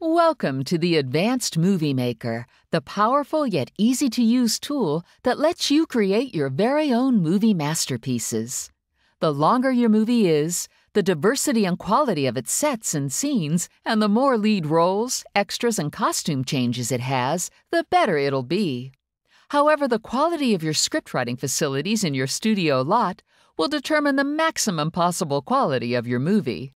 Welcome to the Advanced Movie Maker, the powerful yet easy to use tool that lets you create your very own movie masterpieces. The longer your movie is, the diversity and quality of its sets and scenes, and the more lead roles, extras, and costume changes it has, the better it'll be. However, the quality of your scriptwriting facilities in your studio lot will determine the maximum possible quality of your movie.